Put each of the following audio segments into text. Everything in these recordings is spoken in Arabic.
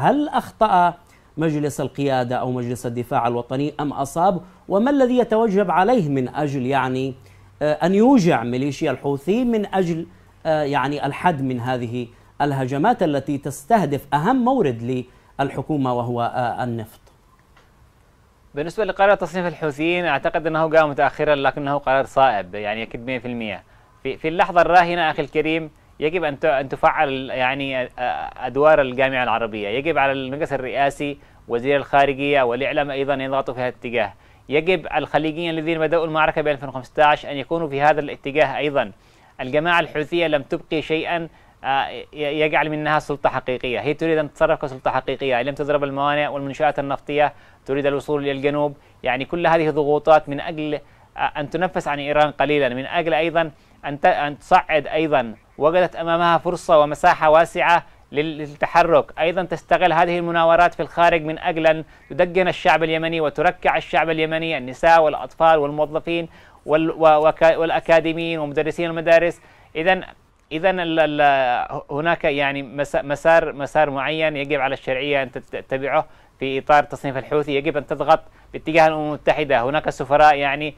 هل أخطأ مجلس القيادة أو مجلس الدفاع الوطني أم أصاب وما الذي يتوجب عليه من أجل يعني آه، أن يوجع ميليشيا الحوثي من أجل آه، يعني الحد من هذه الهجمات التي تستهدف أهم مورد للحكومة وهو آه، النفط بالنسبة لقرار تصنيف الحوثيين أعتقد أنه جاء متأخرا لكنه قرار صائب يعني أكيد 100% في في اللحظة الراهنة أخي الكريم يجب أن أن تفعل يعني أدوار الجامعة العربية يجب على المجلس الرئاسي وزير الخارجية والإعلام أيضا يضغطوا في هذا الاتجاه يجب الخليجيين الذين بدأوا المعركة ب 2015 أن يكونوا في هذا الاتجاه أيضا الجماعة الحوثية لم تبقي شيئا يجعل منها سلطة حقيقية هي تريد أن تتصرف كسلطة حقيقية لم تضرب الموانئ والمنشآت النفطية تريد الوصول إلى الجنوب يعني كل هذه ضغوطات من أجل أن تنفس عن إيران قليلا من أجل أيضا أن أن تصعد أيضا وجدت أمامها فرصة ومساحة واسعة للتحرك أيضا تستغل هذه المناورات في الخارج من أجل أن تدجن الشعب اليمني وتركع الشعب اليمني النساء والأطفال والموظفين والأكاديميين ومدرسين المدارس إذا إذا هناك يعني مسار مسار معين يجب على الشرعية أن تتبعه في إطار تصنيف الحوثي يجب أن تضغط باتجاه الأمم المتحدة هناك سفراء يعني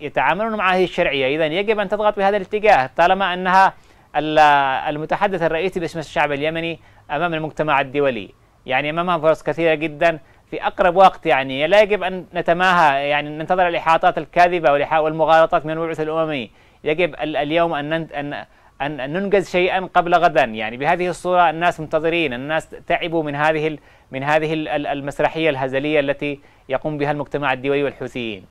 يتعاملون مع هذه الشرعية إذا يجب أن تضغط بهذا الاتجاه طالما أنها المتحدث الرئيسي باسم الشعب اليمني أمام المجتمع الدولي يعني أمامها فرص كثيرة جدا في أقرب وقت يعني لا يجب أن نتماهى يعني ننتظر الإحاطات الكاذبة والمغالطات من الوعث الأممي يجب اليوم أن أن أن ننجز شيئا قبل غدا يعني بهذه الصورة الناس منتظرين الناس تعبوا من هذه من هذه المسرحية الهزلية التي يقوم بها المجتمع الدولي والحوثيين